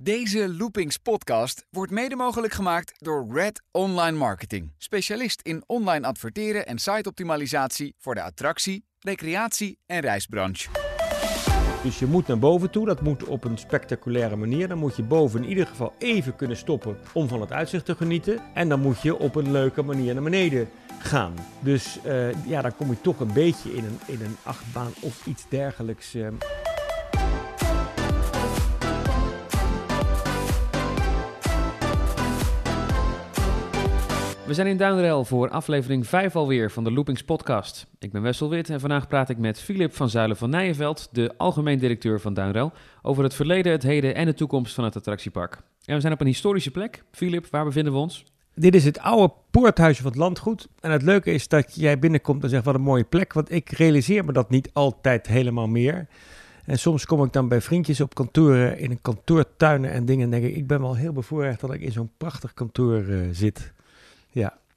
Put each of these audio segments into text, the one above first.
Deze Loopings podcast wordt mede mogelijk gemaakt door Red Online Marketing. Specialist in online adverteren en siteoptimalisatie voor de attractie, recreatie en reisbranche. Dus je moet naar boven toe, dat moet op een spectaculaire manier. Dan moet je boven in ieder geval even kunnen stoppen om van het uitzicht te genieten. En dan moet je op een leuke manier naar beneden gaan. Dus eh, ja, dan kom je toch een beetje in een, in een achtbaan of iets dergelijks. Eh. We zijn in Duinrel voor aflevering 5 alweer van de Loopings podcast. Ik ben Wessel Wit en vandaag praat ik met Filip van Zuilen van Nijenveld, de algemeen directeur van Duinrel, over het verleden, het heden en de toekomst van het attractiepark. En we zijn op een historische plek. Filip, waar bevinden we ons? Dit is het oude poorthuisje van het landgoed. En het leuke is dat jij binnenkomt en zegt wat een mooie plek, want ik realiseer me dat niet altijd helemaal meer. En soms kom ik dan bij vriendjes op kantoren, in een kantoortuinen en dingen en denk ik, ik ben wel heel bevoorrecht dat ik in zo'n prachtig kantoor eh, zit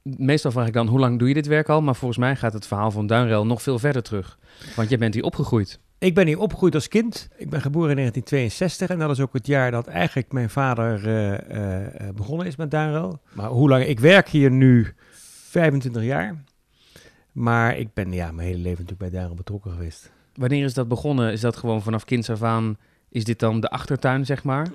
meestal vraag ik dan, hoe lang doe je dit werk al? Maar volgens mij gaat het verhaal van Duinrel nog veel verder terug. Want je bent hier opgegroeid. Ik ben hier opgegroeid als kind. Ik ben geboren in 1962 en dat is ook het jaar dat eigenlijk mijn vader eh, eh, eh, begonnen is met Duinrel. Maar hoe lang? Ik werk hier nu 25 jaar. Maar ik ben ja, mijn hele leven natuurlijk bij Duinrel betrokken geweest. Wanneer is dat begonnen? Is dat gewoon vanaf kinds af aan? Is dit dan de achtertuin, zeg maar?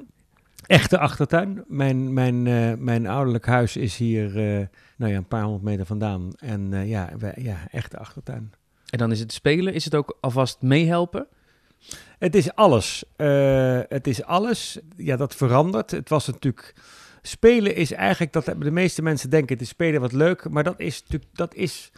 echte achtertuin. Mijn, mijn, eh, mijn ouderlijk huis is hier eh, nou ja, een paar honderd meter vandaan. En eh, ja, ja, echte achtertuin. En dan is het spelen, is het ook alvast meehelpen? Het is alles. het is alles. Ja, dat verandert. Het was natuurlijk. Spelen is eigenlijk dat de meeste mensen denken: het is spelen wat leuk. Maar dat is natuurlijk. Dat is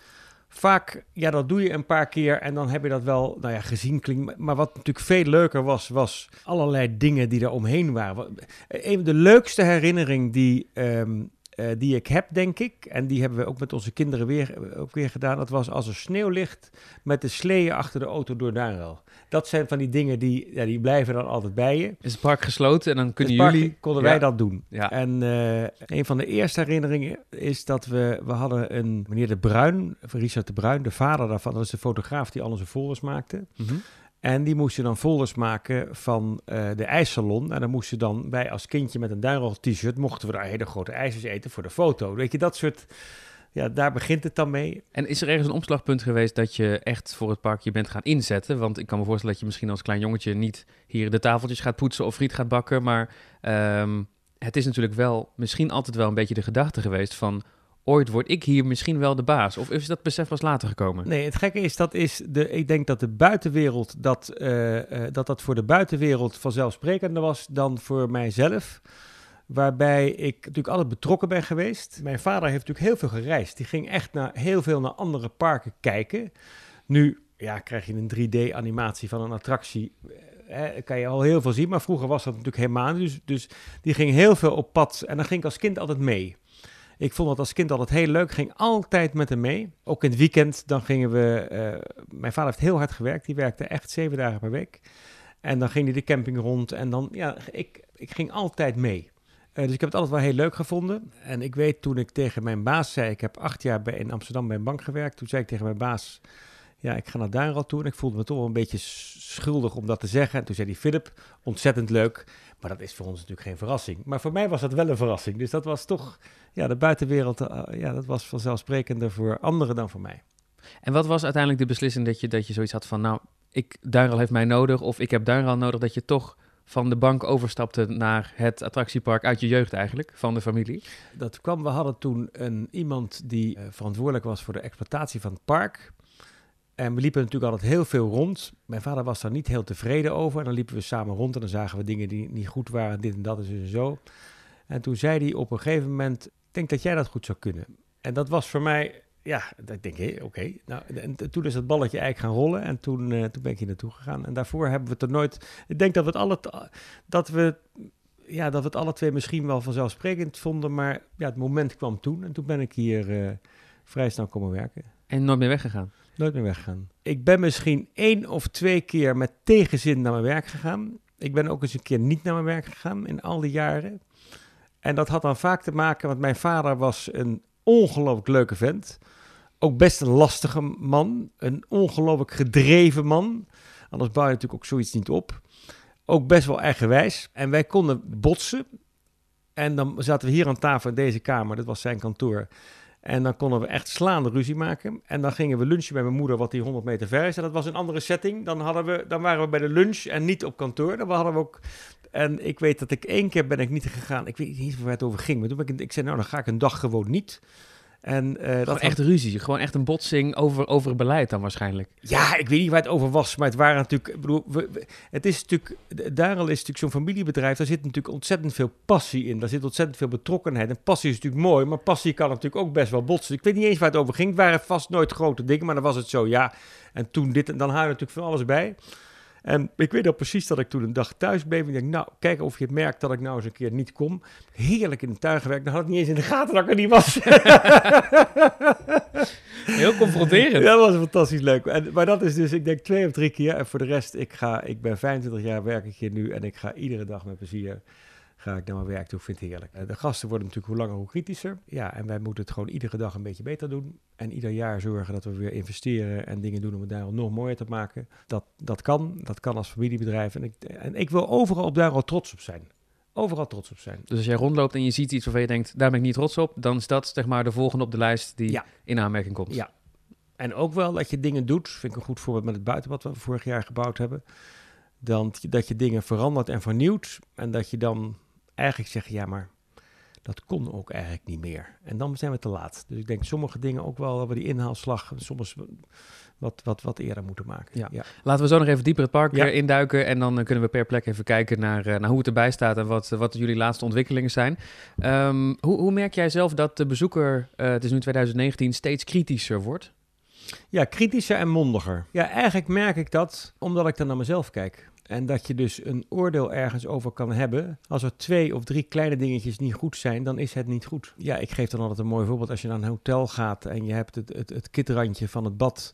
vaak, ja, dat doe je een paar keer en dan heb je dat wel, nou ja, gezien klinkt. Maar wat natuurlijk veel leuker was, was allerlei dingen die er omheen waren. Eh, een de leukste herinnering die ehm, eh, die ik heb, denk ik, en die hebben we ook met onze kinderen weer, eh, ook weer gedaan, dat was als er sneeuw ligt met de sleeën achter de auto door al. Dat zijn van die dingen die, ja, die blijven dan altijd bij je. Is het park gesloten en dan kunnen jullie... konden wij dat doen. Ja. En eh, een van de eerste herinneringen is dat we, we hadden een meneer De Bruin, Richard De Bruin, de vader daarvan, dat is de fotograaf die al onze volgers maakte. Mhm. En die moesten dan folders maken van eh, de ijssalon. En nou, dan moesten dan wij als kindje met een duinrol t-shirt... mochten we daar hele grote ijsjes eten voor de foto. Weet je, dat soort... Ja, daar begint het dan mee. En is er ergens een omslagpunt geweest dat je echt voor het park je bent gaan inzetten? Want ik kan me voorstellen dat je misschien als klein jongetje... niet hier de tafeltjes gaat poetsen of friet gaat bakken. Maar ehm, het is natuurlijk wel misschien altijd wel een beetje de gedachte geweest van ooit word ik hier misschien wel de baas? Of is dat besef pas later gekomen? Nee, het gekke is, dat is de, ik denk dat de buitenwereld, dat, eh, eh, dat dat voor de buitenwereld vanzelfsprekender was dan voor mijzelf. Waarbij ik natuurlijk altijd betrokken ben geweest. Mijn vader heeft natuurlijk heel veel gereisd. Die ging echt naar, heel veel naar andere parken kijken. Nu ja, krijg je een 3D-animatie van een attractie. Eh, hè, kan je al heel veel zien. Maar vroeger was dat natuurlijk helemaal. Dus, dus die ging heel veel op pad. En dan ging ik als kind altijd mee. Ik vond dat als kind altijd heel leuk. Ging altijd met hem mee. Ook in het weekend, dan gingen we... Eh, mijn vader heeft heel hard gewerkt. Die werkte echt zeven dagen per week. En dan ging hij de camping rond. En dan, ja, ik, ik ging altijd mee. Eh, dus ik heb het altijd wel heel leuk gevonden. En ik weet toen ik tegen mijn baas zei... Ik heb acht jaar bij, in Amsterdam bij een bank gewerkt. Toen zei ik tegen mijn baas ja, ik ga naar Duinrad toe. En ik voelde me toch wel een beetje schuldig om dat te zeggen. En toen zei hij, Philip, ontzettend leuk. Maar dat is voor ons natuurlijk geen verrassing. Maar voor mij was dat wel een verrassing. Dus dat was toch, ja, de buitenwereld, eh, ja, dat was vanzelfsprekender voor anderen dan voor mij. En wat was uiteindelijk de beslissing dat je, dat je zoiets had van, nou, ik, Duinral heeft mij nodig of ik heb Duinral nodig, dat je toch van de bank overstapte naar het attractiepark uit je jeugd eigenlijk, van de familie? Dat kwam, we hadden toen een, iemand die eh, verantwoordelijk was voor de exploitatie van het park. En we liepen natuurlijk altijd heel veel rond. Mijn vader was daar niet heel tevreden over. En dan liepen we samen rond en dan zagen we dingen die niet goed waren, dit en dat en zo. En toen zei hij op een gegeven moment, ik denk dat jij dat goed zou kunnen. En dat was voor mij, ja, ik denk, oké. Nou, en toen is dat balletje eigenlijk gaan rollen en toen, eh, toen ben ik hier naartoe gegaan. En daarvoor hebben we het er nooit, ik denk dat we het alle, dat we, ja, dat we het alle twee misschien wel vanzelfsprekend vonden. Maar ja, het moment kwam toen en toen ben ik hier eh, vrij snel komen werken. En nooit meer weggegaan? Nooit meer weggaan. Ik ben misschien één of twee keer met tegenzin naar mijn werk gegaan. Ik ben ook eens een keer niet naar mijn werk gegaan in al die jaren. En dat had dan vaak te maken, want mijn vader was een ongelooflijk leuke vent. Ook best een lastige man. Een ongelooflijk gedreven man. Anders bouw je natuurlijk ook zoiets niet op. Ook best wel eigenwijs. En wij konden botsen. En dan zaten we hier aan tafel in deze kamer. Dat was zijn kantoor. En dan konden we echt slaande ruzie maken. En dan gingen we lunchen met mijn moeder, wat die 100 meter ver is. En dat was een andere setting. Dan, hadden we, dan waren we bij de lunch en niet op kantoor. Dan hadden we ook en ik weet dat ik één keer ben ik niet gegaan. Ik weet niet waar het over ging. Maar toen ik, ik zei, nou, dan ga ik een dag gewoon niet. En, uh, dat was echt ruzie, gewoon echt een botsing over, over beleid dan waarschijnlijk. Ja, ik weet niet waar het over was, maar het waren natuurlijk... Ik bedoel, het is natuurlijk, daar al is natuurlijk zo'n familiebedrijf, daar zit natuurlijk ontzettend veel passie in. Daar zit ontzettend veel betrokkenheid. En passie is natuurlijk mooi, maar passie kan natuurlijk ook best wel botsen. Ik weet niet eens waar het over ging. Het waren vast nooit grote dingen, maar dan was het zo, ja. En toen dit, en dan haal je natuurlijk van alles bij. En ik weet al precies dat ik toen een dag thuis bleef. En ik dacht, nou, kijk of je merkt dat ik nou eens een keer niet kom. Heerlijk in de tuin gewerkt. Dan had ik niet eens in de gaten dat ik er niet was. Heel confronterend. dat was fantastisch leuk. En, maar dat is dus, ik denk, twee of drie keer. En voor de rest, ik, ga, ik ben 25 jaar, werk ik hier nu. En ik ga iedere dag met plezier ga ik naar mijn werk toe, vind het heerlijk. Eh, de gasten worden natuurlijk hoe langer hoe kritischer. Ja, en wij moeten het gewoon iedere dag een beetje beter doen. En ieder jaar zorgen dat we weer investeren en dingen doen om het Duinrol nog mooier te maken. Dat, dat kan, dat kan als familiebedrijf. En ik, en ik wil overal op al trots op zijn. Overal trots op zijn. Dus als jij rondloopt en je ziet iets waarvan je denkt, daar ben ik niet trots op, dan is dat zeg maar de volgende op de lijst die in aanmerking komt. Ja. En ook wel dat je dingen doet, vind ik een goed voorbeeld met het buitenbad wat we vorig jaar gebouwd hebben. Dan, dat je dingen verandert en vernieuwt. En dat je dan eigenlijk zeggen, ja, maar dat kon ook eigenlijk niet meer. En dan zijn we te laat. Dus ik denk sommige dingen ook wel, dat we die inhaalslag soms wat, wat, wat eerder moeten maken. Ja. Laten we zo nog even dieper het park eh, induiken. En dan eh, kunnen we per plek even kijken naar, eh, naar hoe het erbij staat en wat, wat jullie laatste ontwikkelingen zijn. Ehm, hoe, hoe merk jij zelf dat de bezoeker, het is nu 2019, steeds kritischer wordt? Ja, kritischer en mondiger. Ja, eigenlijk merk ik dat omdat ik dan naar mezelf kijk. En dat je dus een oordeel ergens over kan hebben. Als er twee of drie kleine dingetjes niet goed zijn, dan is het niet goed. Ja, ik geef dan altijd een mooi voorbeeld. Als je naar een hotel gaat en je hebt het, het, het kitrandje van het bad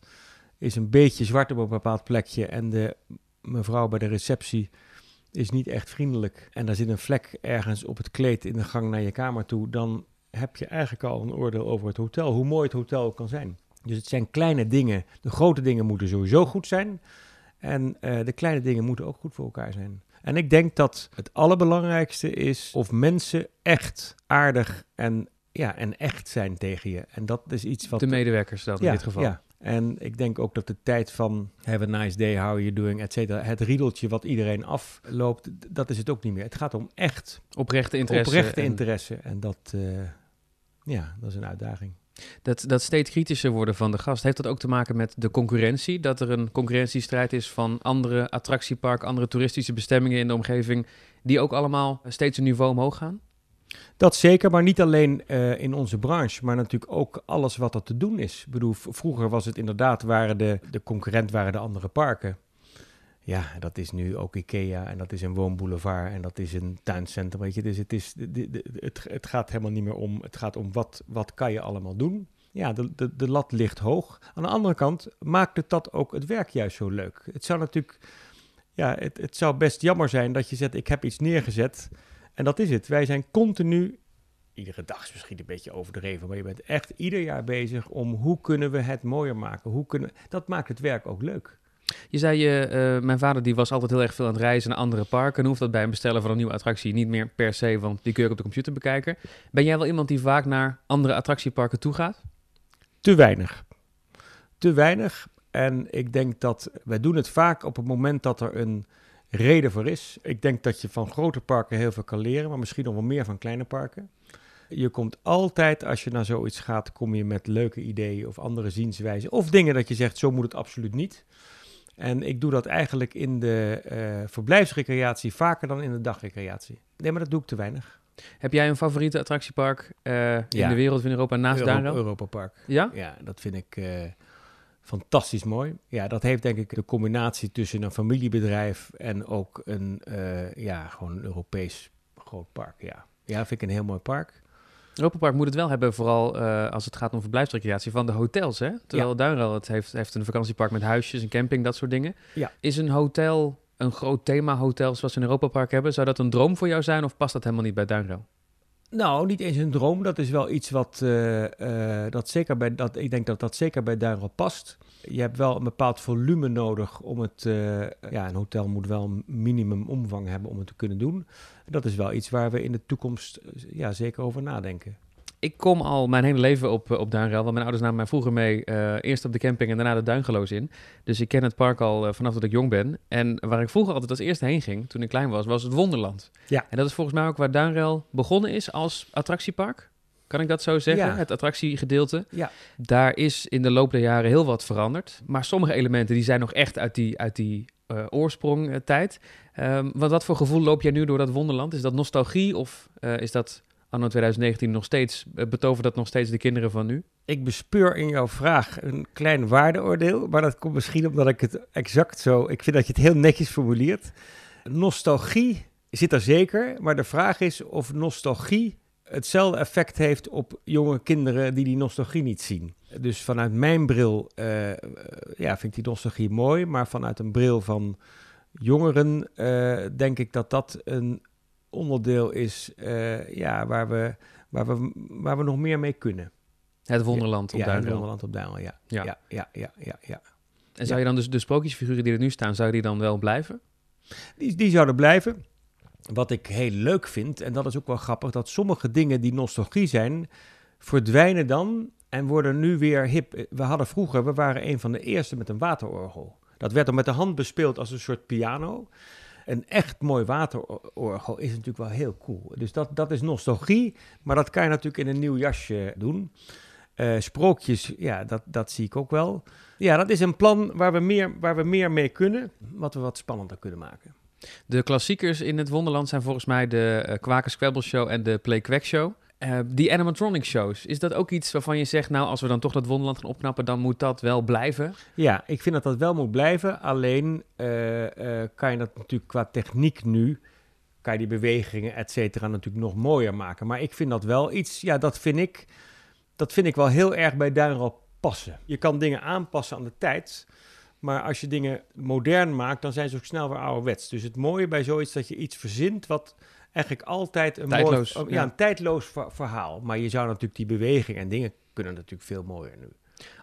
is een beetje zwart op een bepaald plekje. En de mevrouw bij de receptie is niet echt vriendelijk. En daar zit een vlek ergens op het kleed in de gang naar je kamer toe. Dan heb je eigenlijk al een oordeel over het hotel. Hoe mooi het hotel kan zijn. Dus het zijn kleine dingen. De grote dingen moeten sowieso goed zijn. En eh, de kleine dingen moeten ook goed voor elkaar zijn. En ik denk dat het allerbelangrijkste is of mensen echt aardig en, ja, en echt zijn tegen je. En dat is iets wat. De medewerkers dan in dit geval. Ja. En ik denk ook dat de tijd van have a nice day, how are you doing, et cetera. Het riedeltje wat iedereen afloopt, dat is het ook niet meer. Het gaat om echt... Oprechte interesse. Oprechte en... interesse. En dat, eh, ja, dat is een uitdaging. Dat, dat steeds kritischer worden van de gast, heeft dat ook te maken met de concurrentie? Dat er een concurrentiestrijd is van andere attractieparken, andere toeristische bestemmingen in de omgeving, die ook allemaal steeds een niveau omhoog gaan? Dat zeker, maar niet alleen eh, in onze branche, maar natuurlijk ook alles wat er te doen is. Ik bedoel, vroeger was het inderdaad, waren de, de concurrent waren de andere parken. Ja, dat is nu ook IKEA en dat is een woonboulevard en dat is een tuincentrum. Weet je, dus het, is, het, gaat helemaal niet meer om. Het gaat om wat, wat kan je allemaal doen. Ja, de, de, de lat ligt hoog. Aan de andere kant maakt het dat ook het werk juist zo leuk. Het zou natuurlijk. Ja, het, het zou best jammer zijn dat je zegt: ik heb iets neergezet en dat is het. Wij zijn continu iedere dag is misschien een beetje overdreven, maar je bent echt ieder jaar bezig om hoe kunnen we het mooier maken. Hoe kunnen, dat maakt het werk ook leuk. Je zei, je, eh, mijn vader die was altijd heel erg veel aan het reizen naar andere parken. En hoeft dat bij een bestellen van een nieuwe attractie niet meer per se, want die kun je op de computer bekijken. Ben jij wel iemand die vaak naar andere attractieparken toe gaat? Te weinig. Te weinig. En ik denk dat wij doen het vaak op het moment dat er een reden voor is. Ik denk dat je van grote parken heel veel kan leren, maar misschien nog wel meer van kleine parken. Je komt altijd, als je naar zoiets gaat, kom je met leuke ideeën of andere zienswijzen. Of dingen dat je zegt, zo moet het absoluut niet. En ik doe dat eigenlijk in de eh, verblijfsrecreatie vaker dan in de dagrecreatie. Nee, maar dat doe ik te weinig. Heb jij een favoriete attractiepark eh, in de wereld, in Europa, naast Euro Ja, Europa Park. Ja? Ja, dat vind ik eh, fantastisch mooi. Ja, dat heeft denk ik de combinatie tussen een familiebedrijf en ook een, ja, gewoon een Europees groot park. Ja. ja, vind ik een heel mooi park. Europa Park moet het wel hebben, vooral eh, als het gaat om verblijfsrecreatie van de hotels. Hè? Terwijl ja. het heeft, heeft een vakantiepark met huisjes, een camping, dat soort dingen. Is een hotel een groot thema hotel zoals we in Europa Park hebben? Zou dat een droom voor jou zijn of past dat helemaal niet bij Duinrel? Nou, niet eens een droom. Dat is wel iets wat eh, eh, dat zeker bij dat ik denk dat dat zeker bij Duinrel past. Je hebt wel een bepaald volume nodig om het. Eh, ja, een hotel moet wel een minimum omvang hebben om het te kunnen doen. Dat is wel iets waar we in de toekomst ja, zeker over nadenken ik kom al mijn hele leven op, eh, op Duinrel. Want mijn ouders namen mij vroeger mee. Eh, eerst op de camping en daarna de Duingeloos in. Dus ik ken het park al eh, vanaf dat ik jong ben. En waar ik vroeger altijd als eerste heen ging, toen ik klein was, was het Wonderland. Ja. En dat is volgens mij ook waar Duinrel begonnen is als attractiepark. Kan ik dat zo zeggen? Ja. Het attractiegedeelte. Ja. Daar is in de loop der jaren heel wat veranderd. Maar sommige elementen die zijn nog echt uit die, uit die uh, oorsprong tijd. Ehm, wat, wat voor gevoel loop jij nu door dat wonderland? Is dat nostalgie of is dat anno 2019 nog steeds, eh, betoverd, dat nog steeds de kinderen van nu? Ik bespeur in jouw vraag een klein waardeoordeel, maar dat komt misschien omdat ik het exact zo, ik vind dat je het heel netjes formuleert. Nostalgie zit er zeker, maar de vraag is of nostalgie hetzelfde effect heeft op jonge kinderen die die nostalgie niet zien. Dus vanuit mijn bril eh, ja, vind ik die nostalgie mooi, maar vanuit een bril van jongeren eh, denk ik dat dat een onderdeel is eh, ja, waar, we, waar, we, waar we nog meer mee kunnen. Het Wonderland op ja, Het Wonderland op Duinwil, ja. Ja, ja, ja, ja. ja, En zou je dan dus de sprookjesfiguren die er nu staan, zou die dan wel blijven? Die, die zouden blijven. Wat ik heel leuk vind, en dat is ook wel grappig, dat sommige dingen die nostalgie zijn, verdwijnen dan en worden nu weer hip. We hadden vroeger, we waren een van de eerste met een waterorgel. Dat werd dan met de hand bespeeld als een soort piano een echt mooi waterorgel is natuurlijk wel heel cool. Dus dat, dat is nostalgie, maar dat kan je natuurlijk in een nieuw jasje doen. Eh, sprookjes, ja, dat, dat zie ik ook wel. Ja, dat is een plan waar we, meer, waar we meer mee kunnen, wat we wat spannender kunnen maken. De klassiekers in het Wonderland zijn volgens mij de uh, Kwakers Show en de Play Quack Show. Eh, die animatronic shows, is dat ook iets waarvan je zegt, nou, als we dan toch dat Wonderland gaan opknappen, dan moet dat wel blijven? Ja, ik vind dat dat wel moet blijven. Alleen eh, eh, kan je dat natuurlijk qua techniek nu, kan je die bewegingen, et cetera, natuurlijk nog mooier maken. Maar ik vind dat wel iets, ja, dat vind ik, dat vind ik wel heel erg bij Duinrop passen. Je kan dingen aanpassen aan de tijd. Maar als je dingen modern maakt, dan zijn ze ook snel weer ouderwets. Dus het mooie bij zoiets is dat je iets verzint wat eigenlijk altijd een tijdloos, ja, een tijdloos verhaal. Maar je zou natuurlijk die beweging en dingen kunnen natuurlijk veel mooier nu.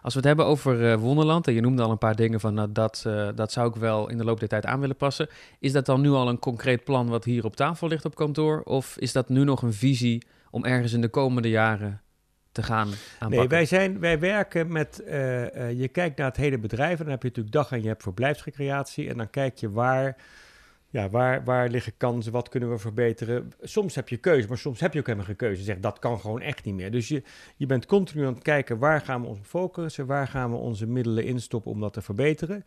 Als we het hebben over uh, Wonderland, en je noemde al een paar dingen van nou, dat, eh, dat zou ik wel in de loop der tijd aan willen passen. Is dat dan nu al een concreet plan wat hier op tafel ligt op kantoor? Of is dat nu nog een visie om ergens in de komende jaren te gaan aanpakken? Nee, wij, zijn, wij werken met, eh, je kijkt naar het hele bedrijf en dan heb je natuurlijk dag en je hebt verblijfsrecreatie. En dan kijk je waar ja, waar, waar liggen kansen, wat kunnen we verbeteren? Soms heb je keuze, maar soms heb je ook helemaal geen keuze. Zeg, dat kan gewoon echt niet meer. Dus je, je bent continu aan het kijken, waar gaan we ons focussen? Waar gaan we onze middelen instoppen om dat te verbeteren?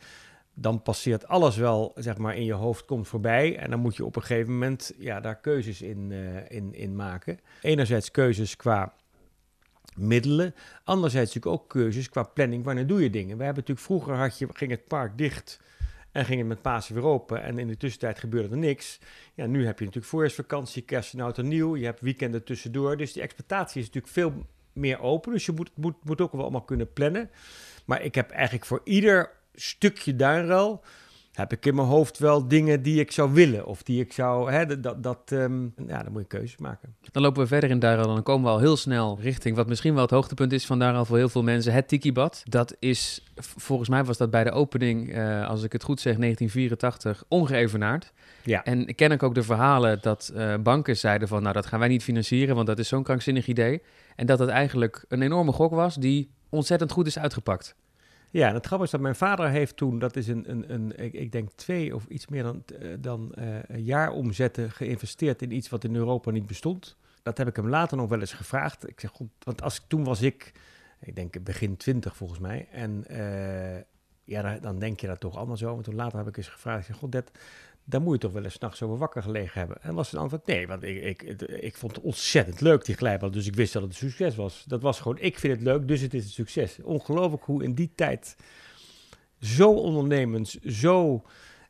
Dan passeert alles wel, zeg maar, in je hoofd komt voorbij. En dan moet je op een gegeven moment ja, daar keuzes in, eh, in, in maken. Enerzijds keuzes qua middelen. Anderzijds natuurlijk ook keuzes qua planning. Wanneer doe je dingen? We hebben natuurlijk vroeger had je, ging het park dicht en ging het met Pasen weer open. En in de tussentijd gebeurde er niks. Ja, nu heb je natuurlijk voorjaarsvakantie, kerst en oud nieuw. Je hebt weekenden tussendoor. Dus die expectatie is natuurlijk veel meer open. Dus je moet, moet, moet ook wel allemaal kunnen plannen. Maar ik heb eigenlijk voor ieder stukje duinruil heb ik in mijn hoofd wel dingen die ik zou willen. Of die ik zou. Hè, dat, dat, ehm, ja, dan moet je keuzes maken. Dan lopen we verder in Daral. Dan komen we al heel snel richting wat misschien wel het hoogtepunt is van al voor heel veel mensen. Het Tikibad. Dat is, volgens mij was dat bij de opening, eh, als ik het goed zeg, 1984, ongeëvenaard. Ja. En ken ik ook de verhalen dat eh, banken zeiden van nou dat gaan wij niet financieren, want dat is zo'n krankzinnig idee. En dat het eigenlijk een enorme gok was die ontzettend goed is uitgepakt. Ja, en het grappige is dat mijn vader heeft toen, dat is een, een, een ik, ik denk twee of iets meer dan, eh, dan eh, jaar omzetten geïnvesteerd in iets wat in Europa niet bestond. Dat heb ik hem later nog wel eens gevraagd. Ik zeg, goed, want als, toen was ik, ik denk begin twintig volgens mij. En eh, ja, dan denk je dat toch allemaal zo. Maar toen later heb ik eens gevraagd, ik zeg, god, dat daar moet je toch wel eens nachts over wakker gelegen hebben. En was het antwoord nee, want ik, ik, ik vond het ontzettend leuk, die glijbaan. Dus ik wist dat het een succes was. Dat was gewoon, ik vind het leuk, dus het is een succes. Ongelooflijk hoe in die tijd zo ondernemend, zo...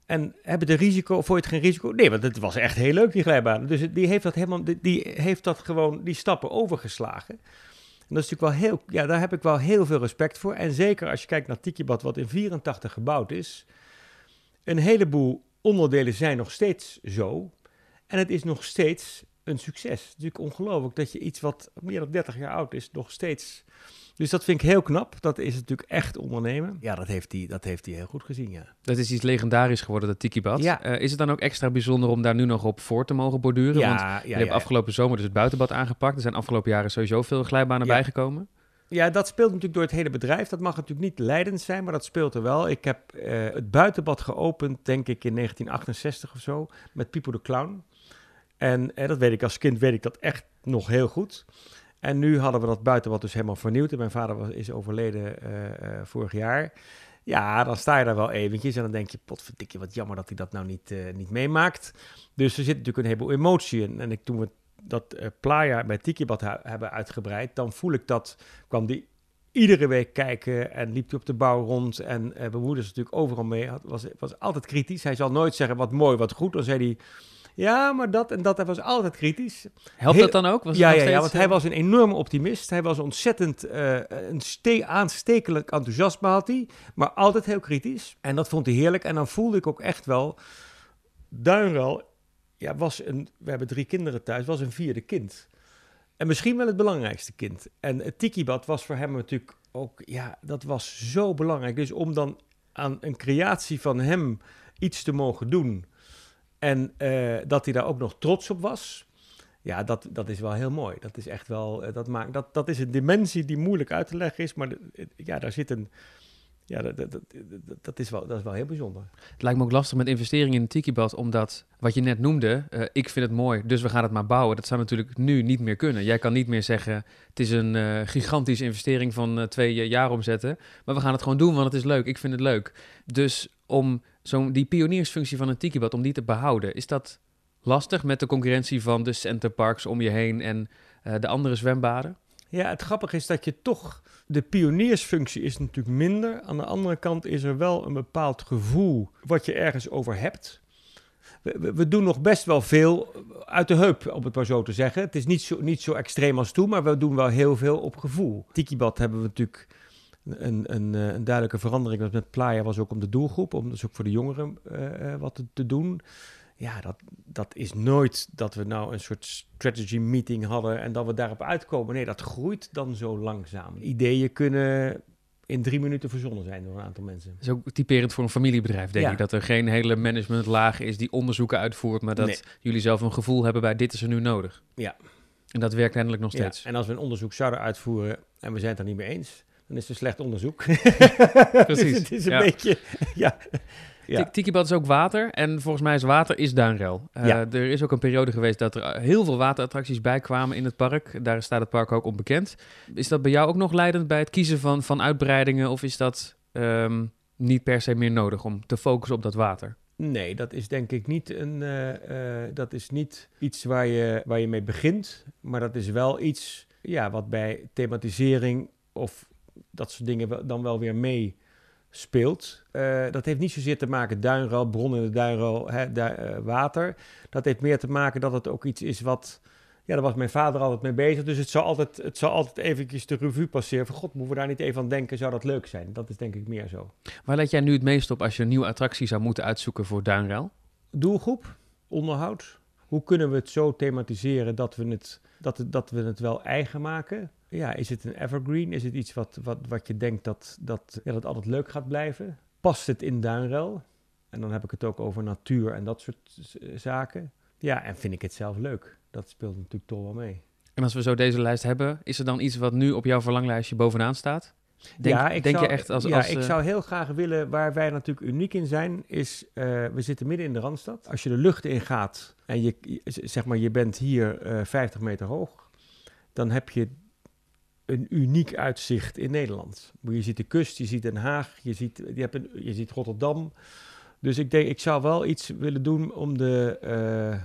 En hebben de risico, voor het geen risico? Nee, want het was echt heel leuk, die glijbaan. Dus die heeft dat helemaal, die heeft dat gewoon, die stappen overgeslagen. En dat is natuurlijk wel heel, ja, daar heb ik wel heel veel respect voor. En zeker als je kijkt naar Tikibad, wat in 84 gebouwd is. Een heleboel onderdelen zijn nog steeds zo. En het is nog steeds een succes. Het is natuurlijk ongelooflijk dat je iets wat meer dan 30 jaar oud is, nog steeds. Dus dat vind ik heel knap. Dat is natuurlijk echt ondernemen. Ja, dat heeft hij, dat heeft hij heel goed gezien, ja. Dat is iets legendarisch geworden, dat Tiki Bad. Ja. Eh, is het dan ook extra bijzonder om daar nu nog op voor te mogen borduren? Ja, Want je hebt afgelopen zomer dus het buitenbad aangepakt. Er zijn afgelopen jaren sowieso veel glijbanen bijgekomen. Ja, dat speelt natuurlijk door het hele bedrijf. Dat mag natuurlijk niet leidend zijn, maar dat speelt er wel. Ik heb eh, het buitenbad geopend, denk ik, in 1968 of zo, met Pipo de Clown. En eh, dat weet ik als kind, weet ik dat echt nog heel goed. En nu hadden we dat buitenbad dus helemaal vernieuwd. En mijn vader is overleden eh, vorig jaar. Ja, dan sta je daar wel eventjes en dan denk je, potverdikje, wat jammer dat hij dat nou niet, niet meemaakt. Dus er zit natuurlijk een heleboel emotie in. En ik, toen we dat uh, Playa bij bad hebben uitgebreid, dan voel ik dat, kwam die iedere week kijken en liep hij op de bouw rond. En eh, mijn moeder is natuurlijk overal mee, had, was, was altijd kritisch. Hij zal nooit zeggen wat mooi, wat goed. Dan zei hij, ja, maar dat en dat, hij was altijd kritisch. Helpt dat dan ook? Was ja, ja, ja, want eh, hij was een enorme optimist. Hij was ontzettend een aanstekelijk enthousiasme had hij, maar altijd heel kritisch. En dat vond hij heerlijk. En dan voelde ik ook echt wel, Duinrel ja, was een, we hebben drie kinderen thuis, was een vierde kind. En misschien wel het belangrijkste kind. En het tikibad was voor hem natuurlijk ook, ja, dat was zo belangrijk. Dus om dan aan een creatie van hem iets te mogen doen. En eh, dat hij daar ook nog trots op was. Ja, dat, dat is wel heel mooi. Dat is echt wel, eh, dat, maakt, dat, dat is een dimensie die moeilijk uit te leggen is. Maar ja, daar zit een, ja, dat, dat, dat, is wel, dat is wel heel bijzonder. Het lijkt me ook lastig met investeringen in Tikibad, omdat wat je net noemde, eh, ik vind het mooi, dus we gaan het maar bouwen. Dat zou natuurlijk nu niet meer kunnen. Jij kan niet meer zeggen, het is een eh, gigantische investering van eh, twee jaar omzetten, maar we gaan het gewoon doen, want het is leuk, ik vind het leuk. Dus om zo'n die pioniersfunctie van een Tikibad, om die te behouden, is dat lastig met de concurrentie van de centerparks om je heen en de andere zwembaden? Ja, het grappige is dat je toch. De pioniersfunctie is natuurlijk minder. Aan de andere kant is er wel een bepaald gevoel wat je ergens over hebt. We, doen nog best wel veel uit de heup, om het maar zo te zeggen. Het is niet zo, niet zo extreem als toen, maar we doen wel heel veel op gevoel. Tikibad hebben we natuurlijk een, een, eh, een duidelijke verandering. met Playa was ook om de doelgroep, om dus ook voor de jongeren eh, eh, wat te doen ja, dat, dat is nooit dat we nou een soort strategy meeting hadden en dat we daarop uitkomen. Nee, dat groeit dan zo langzaam. Ideeën kunnen in drie minuten verzonnen zijn door een aantal mensen. Dat is ook typerend voor een familiebedrijf, denk ik. Dat er geen hele managementlaag is die onderzoeken uitvoert, maar dat jullie zelf een gevoel hebben bij dit is er nu nodig. Ja. En dat werkt eindelijk nog steeds. En als we een onderzoek zouden uitvoeren en we zijn het er niet mee eens, dan is het een slecht onderzoek. Precies. het is een beetje, ja, ja. is ook water. En volgens mij is water is duinrel. Uh, Er is ook een periode geweest dat er eh, heel veel waterattracties bij kwamen in het park. Daar staat het park ook onbekend. Is dat bij jou ook nog leidend bij het kiezen van, van uitbreidingen? Of is dat ehm, niet per se meer nodig om te focussen op dat water? Nee, dat is denk ik niet, een, eh, dat is niet iets waar je, waar je mee begint. Maar dat is wel iets ja, wat bij thematisering of dat soort dingen dan wel weer mee speelt. Eh, dat heeft niet zozeer te maken duinrail, bronnen in de duinrail, hè, eh, water. Dat heeft meer te maken dat het ook iets is wat... Ja, daar was mijn vader altijd mee bezig. Dus het zal altijd, het zou altijd eventjes de revue passeren. Van god, moeten we daar niet even aan denken? Zou dat leuk zijn? Dat is denk ik meer zo. Waar let jij nu het meest op als je een nieuwe attractie zou moeten uitzoeken voor duinruil? Doelgroep, onderhoud. Hoe kunnen we het zo thematiseren dat we het, dat, dat we het wel eigen maken? ja, is het een evergreen? Is het iets wat, wat, wat je denkt dat, dat, dat altijd leuk gaat blijven? Past het in Duinrel? En dan heb ik het ook over natuur en dat soort zaken. Ja, en vind ik het zelf leuk? Dat speelt natuurlijk toch wel mee. En als we zo deze lijst hebben, is er dan iets wat nu op jouw verlanglijstje bovenaan staat? Denk, ja, ik denk zou, je echt als, ja, ik eh, zou heel graag willen, waar wij natuurlijk uniek in zijn, is eh, we zitten midden in de Randstad. Als je de lucht in gaat en je, zeg maar, je bent hier uh, eh, 50 meter hoog, dan heb je een uniek uitzicht in Nederland. Je ziet de kust, je ziet Den Haag, je ziet, je hebt een, je ziet Rotterdam. Dus ik denk, ik zou wel iets willen doen om de, eh,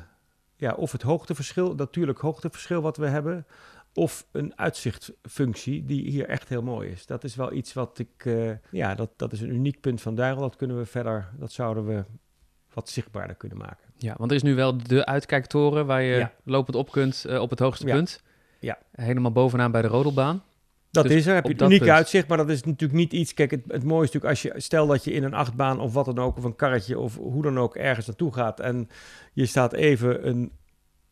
ja, of het hoogteverschil, natuurlijk hoogteverschil wat we hebben, of een uitzichtfunctie die hier echt heel mooi is. Dat is wel iets wat ik, eh, ja, dat, dat is een uniek punt van Duivel. Dat kunnen we verder, dat zouden we wat zichtbaarder kunnen maken. Ja, want er is nu wel de uitkijktoren waar je lopend op kunt eh, op het hoogste ja. punt. Ja. Helemaal bovenaan bij de rodelbaan. Dat dus is er, heb je het uniek uitzicht, maar dat is natuurlijk niet iets... Kijk, het, het is natuurlijk als je... Stel dat je in een achtbaan of wat dan ook, of een karretje of hoe dan ook ergens naartoe gaat... en je staat even een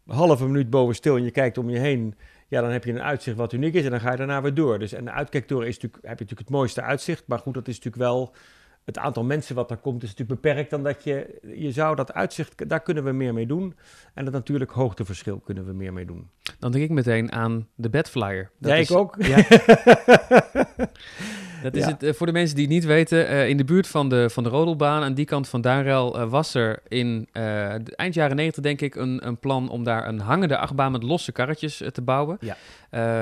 halve minuut boven stil en je kijkt om je heen... ja, dan heb je een uitzicht wat uniek is en dan ga je daarna weer door. Dus en de uitkijktoren is natuurlijk, heb je natuurlijk het mooiste uitzicht. Maar goed, dat is natuurlijk wel het aantal mensen wat daar komt is natuurlijk beperkt. Dan dat je, je zou dat uitzicht, daar kunnen we meer mee doen. En dat natuurlijk hoogteverschil kunnen we meer mee doen. Dan denk ik meteen aan de bedflyer. Dat ja, ik ook. Ja. Dat is het, eh, voor de mensen die het niet weten, eh, in de buurt van de, van de Rodelbaan, aan die kant van Darel, eh, was er in eind jaren negentig, denk ik, een, een plan om daar een hangende achtbaan met losse karretjes te bouwen. Ja.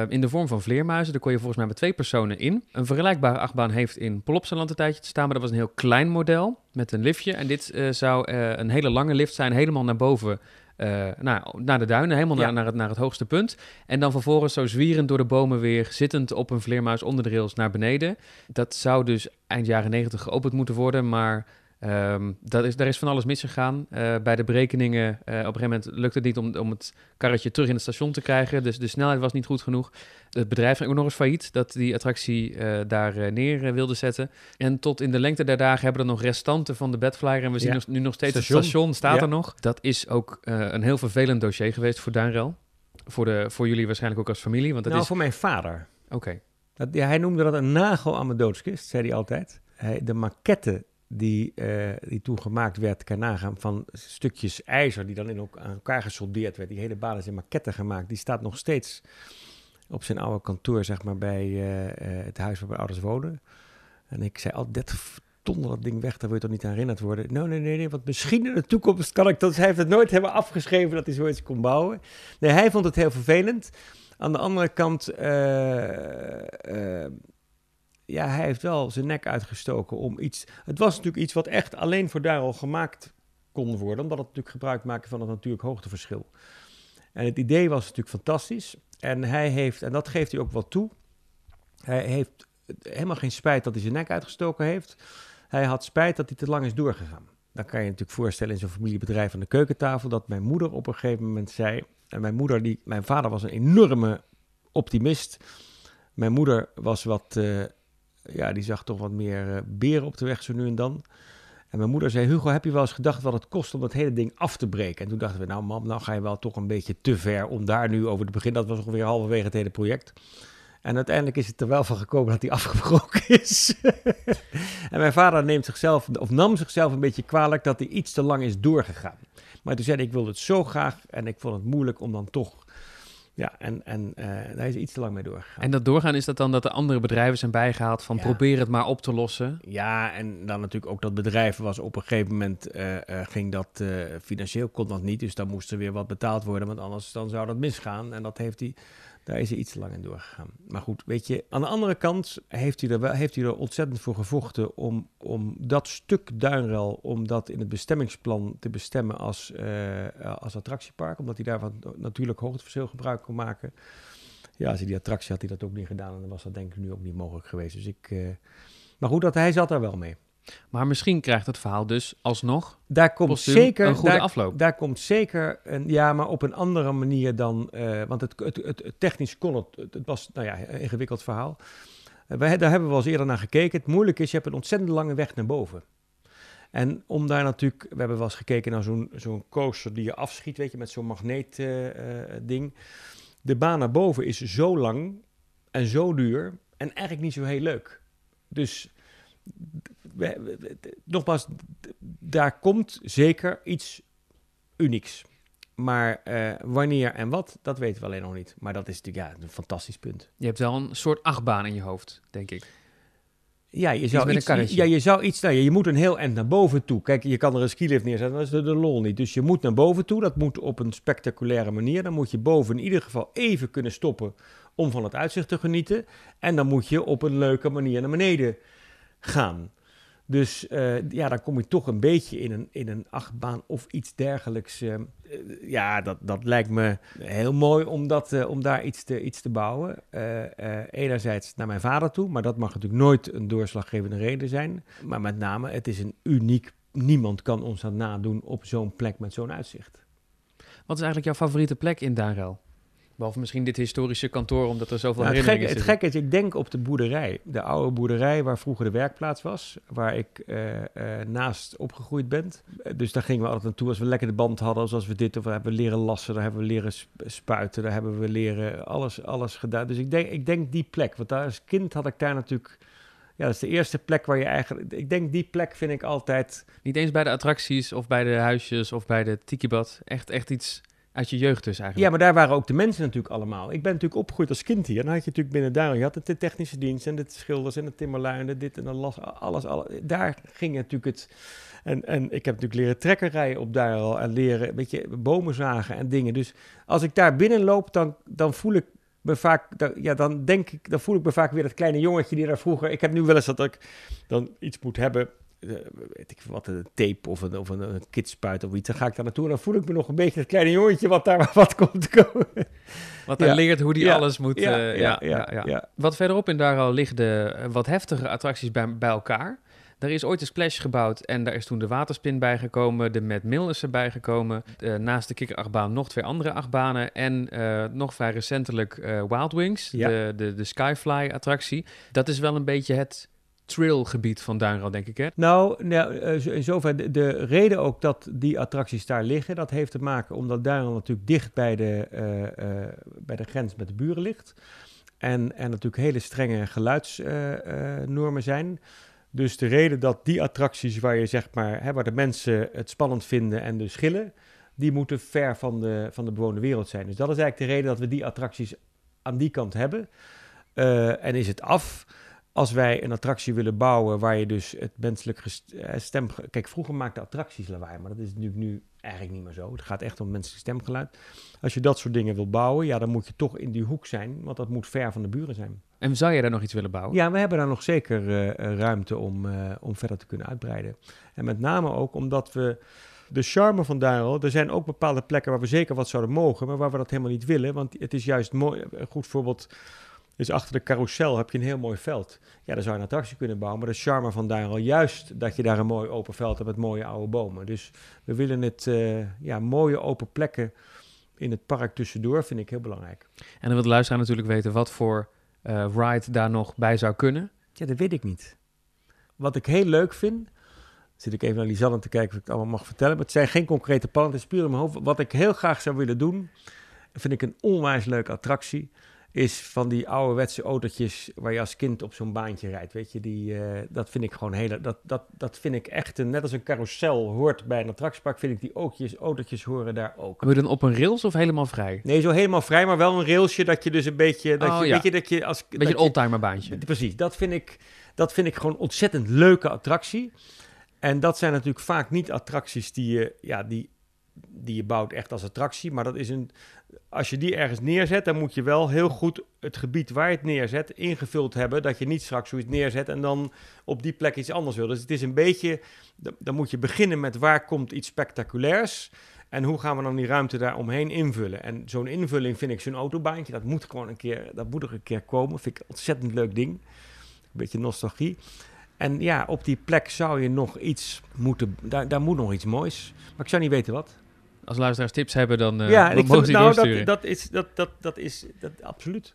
in de vorm van vleermuizen. Daar kon je volgens mij met twee personen in. Een vergelijkbare achtbaan heeft in Plopsaland een tijdje te staan, maar dat was een heel klein model met een liftje. En dit zou een hele lange lift zijn, helemaal naar boven uh, naar de duinen, helemaal naar, naar, het, naar het hoogste punt. En dan vervolgens zo zwierend door de bomen weer, zittend op een vleermuis onder de rails naar beneden. Dat zou dus eind jaren negentig geopend moeten worden, maar Um, dat is, daar is van alles misgegaan. Eh, bij de berekeningen, eh, op een gegeven moment lukte het niet om, om het karretje terug in het station te krijgen. Dus de snelheid was niet goed genoeg. Het bedrijf ging ook nog eens failliet dat die attractie eh, daar neer wilde zetten. En tot in de lengte der dagen hebben er nog restanten van de bedflyer. En we zien nu nog steeds het station staat er nog. Dat is ook een heel vervelend dossier geweest voor Daanrel. Voor, de, voor jullie waarschijnlijk ook als familie. Want dat nou, voor mijn vader. Oké. hij noemde dat een nagel aan mijn doodskist, zei hij altijd. Hij, de maquette die, eh, die toen gemaakt werd kan nagaan van stukjes ijzer die dan in elkaar, aan elkaar gesoldeerd werd. Die hele baan is in maquette gemaakt. Die staat nog steeds op zijn oude kantoor, zeg maar, bij eh, eh, het huis waar mijn ouders wonen. En ik zei altijd, dat tonnen dat ding weg, daar wil je toch niet aan herinnerd worden? Nee, nee, nee, nee, want misschien in de toekomst kan ik dat... Hij heeft het nooit hebben afgeschreven dat hij zoiets kon bouwen. Nee, hij vond het heel vervelend. Aan de andere kant ja, hij heeft wel zijn nek uitgestoken om iets. Het was natuurlijk iets wat echt alleen voor daar al gemaakt kon worden, omdat het natuurlijk gebruik maakte van het natuurlijk hoogteverschil. En het idee was natuurlijk fantastisch. En hij heeft, en dat geeft hij ook wel toe, hij heeft helemaal geen spijt dat hij zijn nek uitgestoken heeft. Hij had spijt dat hij te lang is doorgegaan. Dan kan je, je natuurlijk voorstellen in zo'n familiebedrijf aan de keukentafel dat mijn moeder op een gegeven moment zei, en mijn moeder, die, mijn vader was een enorme optimist. Mijn moeder was wat, eh, ja, die zag toch wat meer eh, beren op de weg zo nu en dan. En mijn moeder zei, Hugo, heb je wel eens gedacht wat het kost om dat hele ding af te breken? En toen dachten we, nou mam, nou ga je wel toch een beetje te ver om daar nu over te beginnen. Dat was ongeveer halverwege het hele project. En uiteindelijk is het er wel van gekomen dat hij afgebroken is. en mijn vader neemt zichzelf, of nam zichzelf een beetje kwalijk dat hij iets te lang is doorgegaan. Maar toen zei hij, ik wilde het zo graag en ik vond het moeilijk om dan toch ja, en, en uh, daar is iets te lang mee doorgegaan. En dat doorgaan is dat dan dat de andere bedrijven zijn bijgehaald van probeer het maar op te lossen? Ja, en dan natuurlijk ook dat bedrijf was op een gegeven moment eh, eh, ging dat financieel kon dat niet. Dus dan moest er weer wat betaald worden, want anders dan zou dat misgaan. En dat heeft die daar is hij iets lang in doorgegaan. Maar goed, weet je, aan de andere kant heeft hij er, wel, heeft hij er ontzettend voor gevochten om, om dat stuk Duinrel, om dat in het bestemmingsplan te bestemmen als, uh, als attractiepark, omdat hij daarvan natuurlijk hoogteverschil gebruik kon maken. Ja, als hij die attractie had, had hij dat ook niet gedaan en dan was dat denk ik nu ook niet mogelijk geweest. Dus ik, eh, maar goed, dat, hij zat daar wel mee. Maar misschien krijgt het verhaal dus alsnog daar komt zeker, een goede afloop. Daar komt zeker een, ja, maar op een andere manier dan. Eh, want het, het, het, technisch kon het. Het was, nou ja, een ingewikkeld verhaal. Eh, wij, daar hebben we al eens eerder naar gekeken. Het moeilijke is, je hebt een ontzettend lange weg naar boven. En om daar natuurlijk, we hebben wel eens gekeken naar zo'n zo'n coaster die je afschiet, weet je, met zo'n magneetding. Eh, ding. de baan naar boven is zo lang en zo duur en eigenlijk niet zo heel leuk. Dus nogmaals, daar komt zeker iets unieks. Maar eh, wanneer en wat, dat weten we alleen nog niet. Maar dat is natuurlijk ja, een fantastisch punt. Je hebt wel een soort achtbaan in je hoofd, denk ik. Ja, je zou iets, iets ja, je zou iets nou, je, je moet een heel eind naar boven toe. Kijk, je kan er een skilift neerzetten, dat is er de, lol niet. Dus je moet naar boven toe, dat moet op een spectaculaire manier. Dan moet je boven in ieder geval even kunnen stoppen om van het uitzicht te genieten. En dan moet je op een leuke manier naar beneden gaan. Dus eh, ja, dan kom je toch een beetje in een, in een achtbaan of iets dergelijks. Eh, eh, ja, dat, dat lijkt me heel mooi om, dat, om daar iets te, iets te bouwen. enerzijds naar mijn vader toe, maar dat mag natuurlijk nooit een doorslaggevende reden zijn. Maar met name, het is een uniek. Niemand kan ons dat nadoen op zo'n plek met zo'n uitzicht. Wat is eigenlijk jouw favoriete plek in Darel? Behalve misschien dit historische kantoor, omdat er zoveel het herinneringen gek, Het gekke is, ik denk op de boerderij. De oude boerderij waar vroeger de werkplaats was. Waar ik eh, eh, naast opgegroeid ben. Dus daar gingen we altijd naartoe als we lekker de band hadden. Zoals we dit, of we hebben leren lassen. Daar hebben we leren spuiten. Daar hebben we leren alles, alles gedaan. Dus ik denk, ik denk die plek. Want daar als kind had ik daar natuurlijk... Ja, dat is de eerste plek waar je eigenlijk... Ik denk die plek vind ik altijd... Niet eens bij de attracties of bij de huisjes of bij de tikibad. Echt, echt iets uit je jeugd dus eigenlijk. Ja, maar daar waren ook de mensen natuurlijk allemaal. Ik ben natuurlijk opgegroeid als kind hier. En dan had je natuurlijk binnen daar, je had de technische dienst en de schilders en de timmerlui dit en dan las, alles, alles. Daar ging natuurlijk het... En, en ik heb natuurlijk leren rijden op daar al en leren, een beetje bomen zagen en dingen. Dus als ik daar binnen loop, dan, dan voel ik me vaak, dan, ja, dan denk ik, dan voel ik me vaak weer dat kleine jongetje die daar vroeger. Ik heb nu wel eens dat ik dan iets moet hebben eh, weet ik wat, een tape of een, of een, kitspuit of iets. Dan ga ik daar naartoe en dan voel ik me nog een beetje het kleine jongetje wat daar wat komt komen. Wat dan leert hoe die alles moet... Eh, ja. ja, ja, ja, Wat verderop in daar al liggen de eh, wat heftige attracties bij, bij elkaar. Er is ooit een splash gebouwd en daar is toen de waterspin bijgekomen. De Mad Mill is erbij gekomen. naast de kikkerachtbaan nog twee andere achtbanen. En nog vrij recentelijk Wild Wings, de, de, de Skyfly attractie. Dat is wel een beetje het trailgebied van Duinrad, denk ik, hè? Nou, nou eh, in zoverre de, de, reden ook dat die attracties daar liggen... dat heeft te maken omdat Duinrad natuurlijk dicht bij de, eh, eh, bij de grens met de buren ligt... En, en natuurlijk hele strenge geluidsnormen zijn. Dus de reden dat die attracties waar je zeg maar, hè, waar de mensen het spannend vinden en dus schillen, die moeten ver van de, van de bewoonde wereld zijn. Dus dat is eigenlijk de reden dat we die attracties aan die kant hebben. en is het af, als wij een attractie willen bouwen waar je dus het menselijk eh, stem... Kijk, vroeger maakten attracties lawaai, maar dat is natuurlijk nu eigenlijk niet meer zo. Het gaat echt om menselijk stemgeluid. Als je dat soort dingen wil bouwen, ja, dan moet je toch in die hoek zijn, want dat moet ver van de buren zijn. En zou je daar nog iets willen bouwen? Ja, we hebben daar nog zeker eh, eh, ruimte om, om verder te kunnen uitbreiden. En met name ook omdat we de charme van Duinrol. Er zijn ook bepaalde plekken waar we zeker wat zouden mogen, maar waar we dat helemaal niet willen. Want het is juist mooi. goed voorbeeld dus achter de carousel heb je een heel mooi veld. Ja, daar zou je een attractie kunnen bouwen. Maar de charme van daar al juist dat je daar een mooi open veld hebt met mooie oude bomen. Dus we willen het eh, ja, mooie open plekken in het park tussendoor vind ik heel belangrijk. En dan wil de luisteraar natuurlijk weten wat voor eh, ride daar nog bij zou kunnen. Ja, dat weet ik niet. Wat ik heel leuk vind, zit ik even naar Lisanne te kijken of ik het allemaal mag vertellen. Maar het zijn geen concrete plannen, het is puur in mijn hoofd. Wat ik heel graag zou willen doen, vind ik een onwijs leuke attractie is van die ouderwetse autootjes waar je als kind op zo'n baantje rijdt. Weet je, die, eh, dat vind ik gewoon heel... Dat, dat, dat vind ik echt, een, net als een carousel hoort bij een attractiepark, vind ik die ootjes, autootjes horen daar ook. Maar dan op een rails of helemaal vrij? Nee, zo helemaal vrij, maar wel een railsje dat je dus een beetje... Dat oh, je, ja. Weet je, dat je als... Beetje dat een oldtimer baantje. Precies, dat vind, ik, dat vind ik gewoon ontzettend leuke attractie. En dat zijn natuurlijk vaak niet attracties die je, ja, die die je bouwt echt als attractie. Maar dat is een, als je die ergens neerzet, dan moet je wel heel goed het gebied waar je het neerzet ingevuld hebben. Dat je niet straks zoiets neerzet en dan op die plek iets anders wil. Dus het is een beetje, dan moet je beginnen met waar komt iets spectaculairs. En hoe gaan we dan die ruimte daar omheen invullen? En zo'n invulling vind ik zo'n autobaantje. Dat moet gewoon een keer, dat moet er een keer komen. Vind ik een ontzettend leuk ding. Een beetje nostalgie. En ja, op die plek zou je nog iets moeten. Daar, daar moet nog iets moois. Maar ik zou niet weten wat. Als luisteraars tips hebben, dan uh, ja, ik vind, nou, dat, dat, is, dat, dat, dat is dat, absoluut.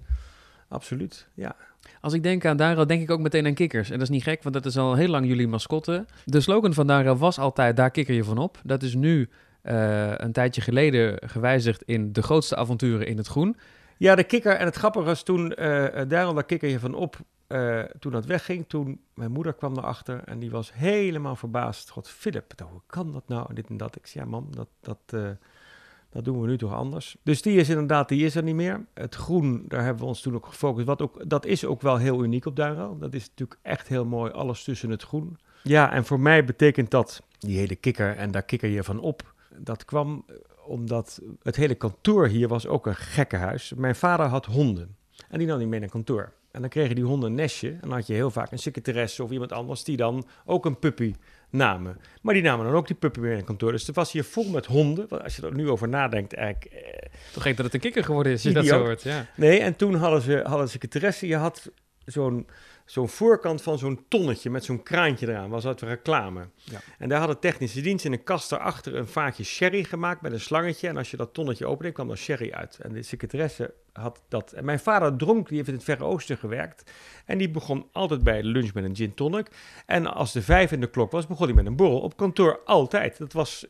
Absoluut, ja. Als ik denk aan Dara, denk ik ook meteen aan kikkers. En dat is niet gek, want dat is al heel lang jullie mascotte. De slogan van Dara was altijd, daar kikker je van op. Dat is nu eh, een tijdje geleden gewijzigd in de grootste avonturen in het groen. Ja, de kikker. En het grappige was toen, uh, eh, Daryl, daar kikker je van op, eh, toen dat wegging, toen mijn moeder kwam erachter en die was helemaal verbaasd. God, Philip, hoe kan dat nou? En dit en dat. Ik zei, ja mam, dat, dat, eh, dat doen we nu toch anders. Dus die is inderdaad, die is er niet meer. Het groen, daar hebben we ons toen ook gefocust. Wat ook, dat is ook wel heel uniek op Duinel. Dat is natuurlijk echt heel mooi, alles tussen het groen. Ja, en voor mij betekent dat, die hele kikker, en daar kikker je van op. Dat kwam eh, omdat het hele kantoor hier was ook een gekkenhuis. Mijn vader had honden en die nam niet mee naar kantoor. En dan kregen die honden een nestje. En dan had je heel vaak een secretaresse of iemand anders die dan ook een puppy namen. Maar die namen dan ook die puppy weer in het kantoor. Dus er was hier vol met honden. Want als je er nu over nadenkt, eigenlijk... Eh, Toch dat het een kikker geworden is, dat Ja. Nee, en toen hadden ze, hadden secretaresse. Je had zo'n zo'n voorkant van zo'n tonnetje met zo'n kraantje eraan. Was dat reclame. Ja. En daar hadden technische dienst in een kast daarachter een vaatje sherry gemaakt met een slangetje. En als je dat tonnetje opende, kwam er sherry uit. En de secretaresse had dat. En mijn vader dronk, die heeft in het Verre Oosten gewerkt. En die begon altijd bij lunch met een gin tonic. En als de vijf in de klok was, begon hij met een borrel. Op kantoor altijd. Dat was,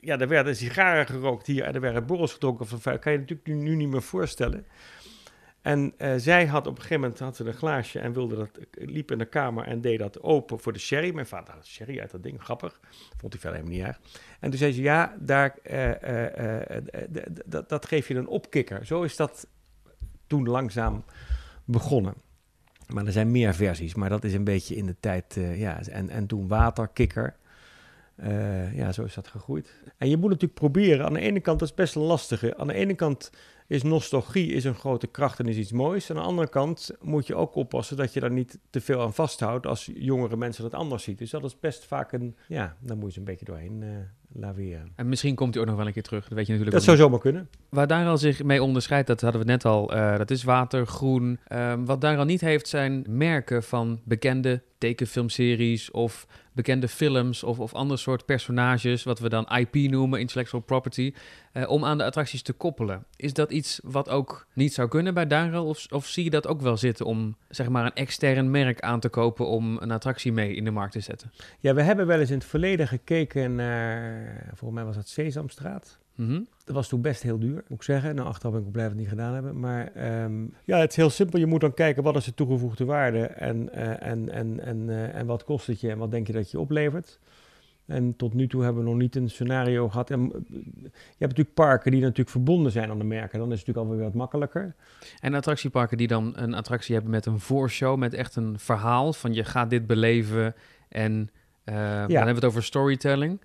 ja, er werden sigaren gerookt hier en er werden borrels gedronken van Kan je natuurlijk nu, nu niet meer voorstellen. En eh, zij had op een gegeven moment had ze een glaasje en wilde dat, eh, liep in de kamer en deed dat open voor de sherry. Mijn vader had sherry uit dat ding, grappig. Vond hij verder helemaal niet erg. En toen zei ze, ja, daar, eh, dat, dat geef je een opkikker. Zo is dat toen langzaam begonnen. Maar er zijn meer versies, maar dat is een beetje in de tijd, ja. En, en toen waterkikker. Eh, ja, zo is dat gegroeid. En je moet natuurlijk proberen. Aan de ene kant, dat is best lastig. Aan de ene kant is nostalgie is een grote kracht en is iets moois. Aan de andere kant moet je ook oppassen dat je daar niet te veel aan vasthoudt als jongere mensen dat anders zien. Dus dat is best vaak een, ja, daar moet je ze een beetje doorheen uh, laveren. En misschien komt hij ook nog wel een keer terug, dat weet je natuurlijk Dat zou zomaar kunnen. Waar daar al zich mee onderscheidt, dat hadden we net al, eh, dat is water, groen. Ehm, wat daar al niet heeft zijn merken van bekende tekenfilmseries of bekende films of, of ander soort personages, wat we dan IP noemen, intellectual property, eh, om aan de attracties te koppelen. Is dat iets wat ook niet zou kunnen bij Duinrail? Of, of zie je dat ook wel zitten om zeg maar een extern merk aan te kopen om een attractie mee in de markt te zetten? Ja, we hebben wel eens in het verleden gekeken naar, volgens mij was dat Sesamstraat. Mm Dat was toen best heel duur, moet ik zeggen. Nou, achteraf ben ik blij we het niet gedaan hebben. Maar ehm, ja, het is heel simpel. Je moet dan kijken wat is de toegevoegde waarde en, eh, en, en, en, eh, en wat kost het je en wat denk je dat je oplevert. En tot nu toe hebben we nog niet een scenario gehad. Eh, je hebt natuurlijk parken die natuurlijk verbonden zijn aan de merken. Dan is het natuurlijk alweer wat makkelijker. En attractieparken die dan een attractie hebben met een voorshow, met echt een verhaal van je gaat dit beleven. En dan hebben we het over storytelling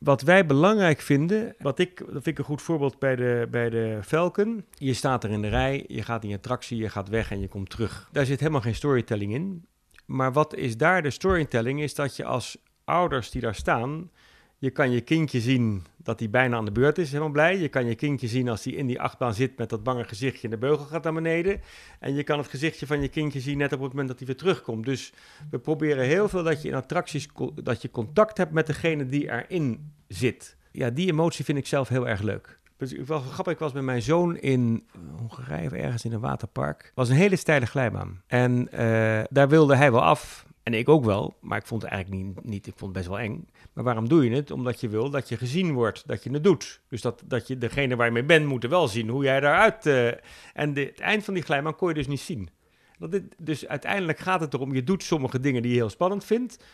wat wij belangrijk vinden, wat ik, dat vind ik een goed voorbeeld bij de, bij de Falcon. Je staat er in de rij, je gaat in je attractie, je gaat weg en je komt terug. Daar zit helemaal geen storytelling in. Maar wat is daar de storytelling, is dat je als ouders die daar staan, je kan je kindje zien dat hij bijna aan de beurt is, helemaal blij. Je kan je kindje zien als hij in die achtbaan zit met dat bange gezichtje en de beugel gaat naar beneden. En je kan het gezichtje van je kindje zien net op het moment dat hij weer terugkomt. Dus we proberen heel veel dat je in attracties dat je contact hebt met degene die erin zit. Ja, die emotie vind ik zelf heel erg leuk. Dus ik was grappig, ik was met mijn zoon in Hongarije of ergens in een waterpark. was een hele steile glijbaan. En eh, daar wilde hij wel af. En ik ook wel, maar ik vond het eigenlijk niet, niet, ik vond het best wel eng. Maar waarom doe je het? Omdat je wil dat je gezien wordt, dat je het doet. Dus dat, dat je, degene waar je mee bent, moet wel zien hoe jij daaruit... Uh, eh, en de, het eind van die glijbaan kon je dus niet zien. dus uiteindelijk gaat het erom, je doet sommige dingen die je heel spannend vindt,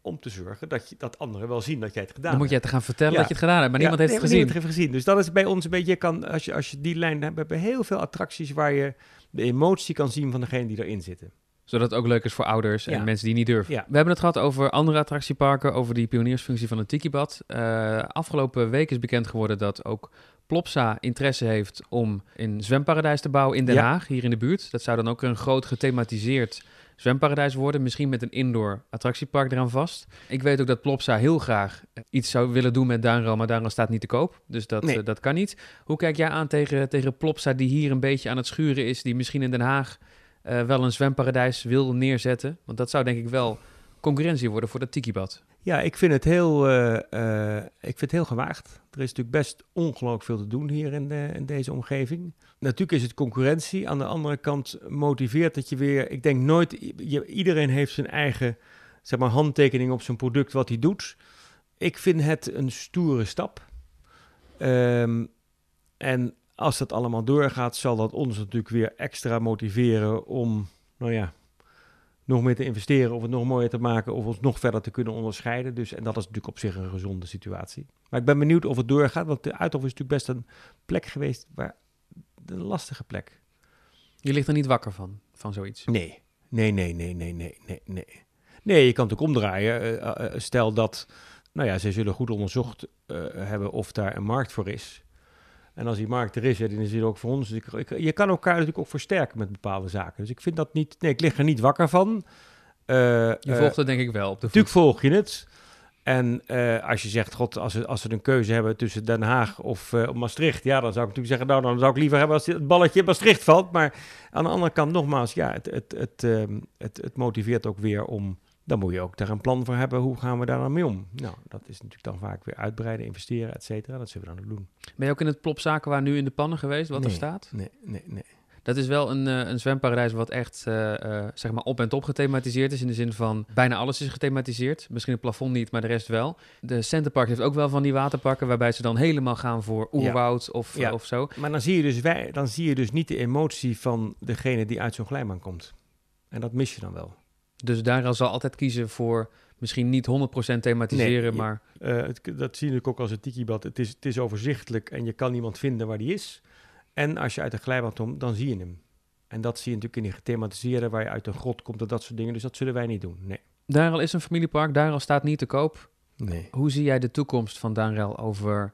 om te zorgen dat, je, dat anderen wel zien dat jij het gedaan hebt. Dan moet je het gaan vertellen dat je het gedaan hebt, maar niemand heeft het gezien. Niemand heeft gezien. Dus dat is bij ons een beetje, je kan, als, je, als je die lijn hebt, hebben heel veel attracties waar je de emotie kan zien van degene die erin zitten zodat het ook leuk is voor ouders en mensen die niet durven. We hebben het gehad over andere attractieparken, over die pioniersfunctie van het Tikibad. Eh, afgelopen week is bekend geworden dat ook Plopsa interesse heeft om een zwemparadijs te bouwen in Den Haag, hier in de buurt. Dat zou dan ook een groot gethematiseerd zwemparadijs worden. Misschien met een indoor attractiepark eraan vast. Ik weet ook dat Plopsa heel graag iets zou willen doen met Duinrel, maar Duinrel staat niet te koop. Dus dat, eh, dat kan niet. Hoe kijk jij aan tegen, tegen Plopsa, die hier een beetje aan het schuren is, die misschien in Den Haag eh, wel een zwemparadijs wil neerzetten. Want dat zou denk ik wel concurrentie worden voor dat tikibad. Ja, ik vind het heel, eh, eh, ik vind het heel gewaagd. Er is natuurlijk best ongelooflijk veel te doen hier in, de, in, deze omgeving. Natuurlijk is het concurrentie. Aan de andere kant motiveert dat je weer... Ik denk nooit... iedereen heeft zijn eigen zeg maar, handtekening op zijn product wat hij doet. Ik vind het een stoere stap. Ehm, en als dat allemaal doorgaat, zal dat ons natuurlijk weer extra motiveren om, nou ja, nog meer te investeren of het nog mooier te maken of ons nog verder te kunnen onderscheiden. Dus, en dat is natuurlijk op zich een gezonde situatie. Maar ik ben benieuwd of het doorgaat, want de Uithof is natuurlijk best een plek geweest, waar, een lastige plek. Je ligt er niet wakker van, van zoiets? Nee, nee, nee, nee, nee, nee, nee. Nee, nee je kan het ook omdraaien. Eh, eh, eh, stel dat, nou ja, ze zullen goed onderzocht hebben of daar een markt voor is. En als die markt er is, dan is het ook voor ons. Dus ik, ik, je kan elkaar natuurlijk ook versterken met bepaalde zaken. Dus ik vind dat niet. Nee, ik lig er niet wakker van. Eh, je eh, volgt het denk ik wel. Op natuurlijk volg je het. En eh, als je zegt, god, als ze, als we een keuze hebben tussen Den Haag of Maastricht, ja, dan zou ik natuurlijk zeggen, nou, dan zou ik liever hebben als het balletje in Maastricht valt. Maar aan de andere kant, nogmaals, ja, het, het, het, ehm, het, het motiveert ook weer om dan moet je ook daar een plan voor hebben. Hoe gaan we daar dan mee om? Nou, dat is natuurlijk dan vaak weer uitbreiden, investeren, et cetera. Dat zullen we dan ook doen. Ben je ook in het plopzaken waar nu in de pannen geweest, wat er staat? Nee, nee, nee. Dat is wel een, eh, een zwemparadijs wat echt eh, eh, zeg maar op en top gethematiseerd is. In de zin van bijna alles is gethematiseerd. Misschien het plafond niet, maar de rest wel. De Centerpark heeft ook wel van die waterparken waarbij ze dan helemaal gaan voor oerwoud Of, of zo. Maar dan zie, je dus wij, dan zie je dus niet de emotie van degene die uit zo'n glijbaan komt. En dat mis je dan wel. Dus daar zal altijd kiezen voor misschien niet 100% thematiseren, maar... Eh, dat zie je ook als een tikibad. Het is, het is overzichtelijk en je kan iemand vinden waar die is. En als je uit de glijbaan komt, dan zie je hem. En dat zie je natuurlijk in die gethematiseren, waar je uit een grot komt en dat soort dingen. Dus dat zullen wij niet doen, nee. Daaral is een familiepark, Daaral staat niet te koop. Nee. Hoe zie jij de toekomst van Daaral over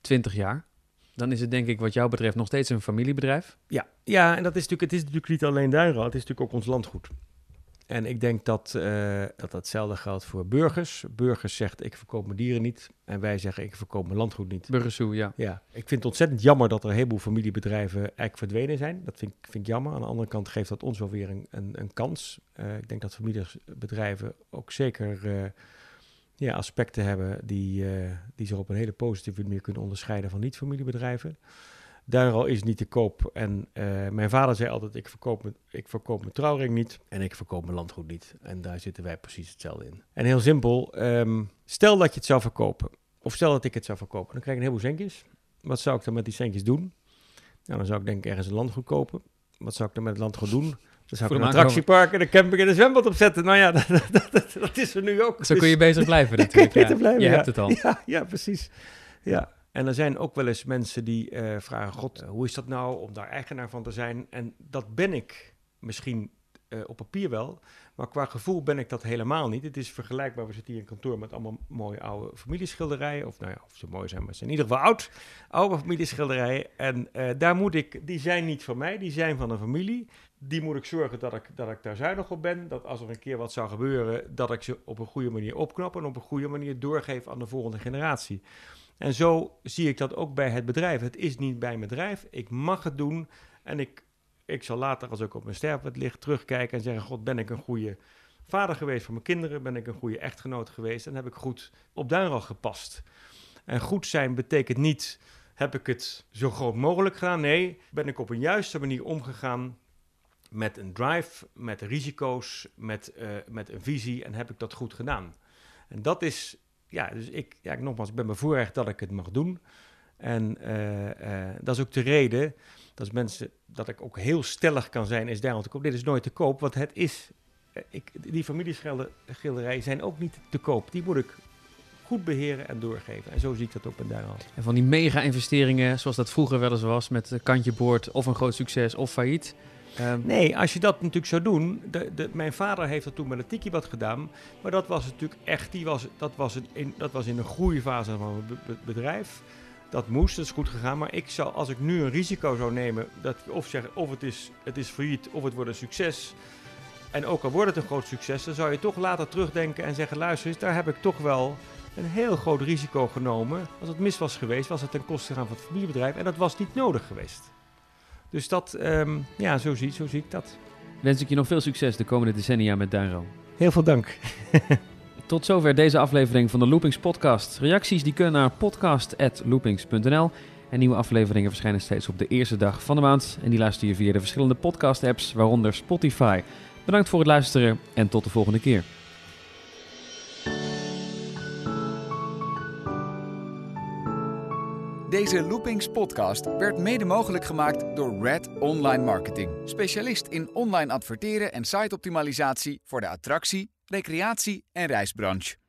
20 jaar? dan is het denk ik wat jou betreft nog steeds een familiebedrijf. Ja, ja en dat is natuurlijk, het is natuurlijk niet alleen Duinraad, het is natuurlijk ook ons landgoed. En ik denk dat, uh, dat hetzelfde geldt voor burgers. Burgers zegt ik verkoop mijn dieren niet. En wij zeggen ik verkoop mijn landgoed niet. Burgersoe, ja. ja. Ik vind het ontzettend jammer dat er een heleboel familiebedrijven eigenlijk verdwenen zijn. Dat vind, vind ik jammer. Aan de andere kant geeft dat ons wel weer een, een, kans. Eh, ik denk dat familiebedrijven ook zeker eh, ja, aspecten hebben die, die zich op een hele positieve manier kunnen onderscheiden van niet-familiebedrijven al is niet te koop. En eh, mijn vader zei altijd, ik verkoop, mijn, ik verkoop mijn trouwring niet en ik verkoop mijn landgoed niet. En daar zitten wij precies hetzelfde in. En heel simpel, ehm, stel dat je het zou verkopen. Of stel dat ik het zou verkopen. Dan krijg ik een heleboel centjes. Wat zou ik dan met die centjes doen? Nou, dan zou ik denk ik ergens een landgoed kopen. Wat zou ik dan met het landgoed doen? Dan ik een attractiepark en een camping en een zwembad opzetten. Nou ja, dat, dat, is er nu ook. Zo kun je dus bezig blijven natuurlijk. je hebt het al. Ja, ja precies. Ja, en er zijn ook wel eens mensen die eh, vragen: God, eh, hoe is dat nou om daar eigenaar van te zijn? En dat ben ik misschien eh, op papier wel, maar qua gevoel ben ik dat helemaal niet. Het is vergelijkbaar, we zitten hier in kantoor met allemaal mooie oude familieschilderijen. Of nou ja, of ze mooi zijn, maar ze zijn in ieder geval oud. Oude familieschilderijen. En daar moet ik, die zijn niet van mij, die zijn van een familie. Die moet ik zorgen dat ik, dat ik daar zuinig op ben. Dat als er een keer wat zou gebeuren, dat ik ze op een goede manier opknap en op een goede manier doorgeef aan de volgende generatie. En zo zie ik dat ook bij het bedrijf. Het is niet bij mijn bedrijf. Ik mag het doen. En ik, ik zal later, als ik op mijn sterfbed lig, terugkijken en zeggen: God, ben ik een goede vader geweest voor mijn kinderen? Ben ik een goede echtgenoot geweest? En heb ik goed op Duinrag gepast? En goed zijn betekent niet: heb ik het zo groot mogelijk gedaan? Nee, ben ik op een juiste manier omgegaan met een drive, met risico's, met, eh, met een visie en heb ik dat goed gedaan? En dat is ja, dus ik, ja, ik, nogmaals, ik ben bevoorrecht dat ik het mag doen. En eh, eh, dat is ook de reden dat, mensen, dat ik ook heel stellig kan zijn, is daarom te koop. Dit is nooit te koop, want het is, eh, die familieschilderijen zijn ook niet te koop. Die moet ik goed beheren en doorgeven. En zo zie ik dat op in daarom. En van die mega-investeringen, zoals dat vroeger wel eens was, met kantje boord of een groot succes of failliet Ehm, nee, als je dat natuurlijk zou doen. De, mijn vader heeft dat toen met een Tiki wat gedaan. Maar dat was natuurlijk echt. Die was, dat, was een, in, dat was in een fase van het bedrijf. Dat moest, dat is goed gegaan. Maar ik zou, als ik nu een risico zou nemen. Dat, of zeggen of het is, het is failliet of het wordt een succes. En ook al wordt het een groot succes, dan zou je toch later terugdenken en zeggen: luister eens, daar heb ik toch wel een heel groot risico genomen. Als het mis was geweest, was het ten koste gaan van het familiebedrijf. En dat was niet nodig geweest. Dus dat, ehm, ja, zo zie, zo zie ik dat. Wens ik je nog veel succes de komende decennia met Duinro. Heel veel dank. Tot zover deze aflevering van de Loopings Podcast. Reacties die kunnen naar podcast.loopings.nl. En nieuwe afleveringen verschijnen steeds op de eerste dag van de maand. En die luister je via de verschillende podcast-apps, waaronder Spotify. Bedankt voor het luisteren en tot de volgende keer. Deze Loopings podcast werd mede mogelijk gemaakt door Red Online Marketing. Specialist in online adverteren en siteoptimalisatie voor de attractie, recreatie en reisbranche.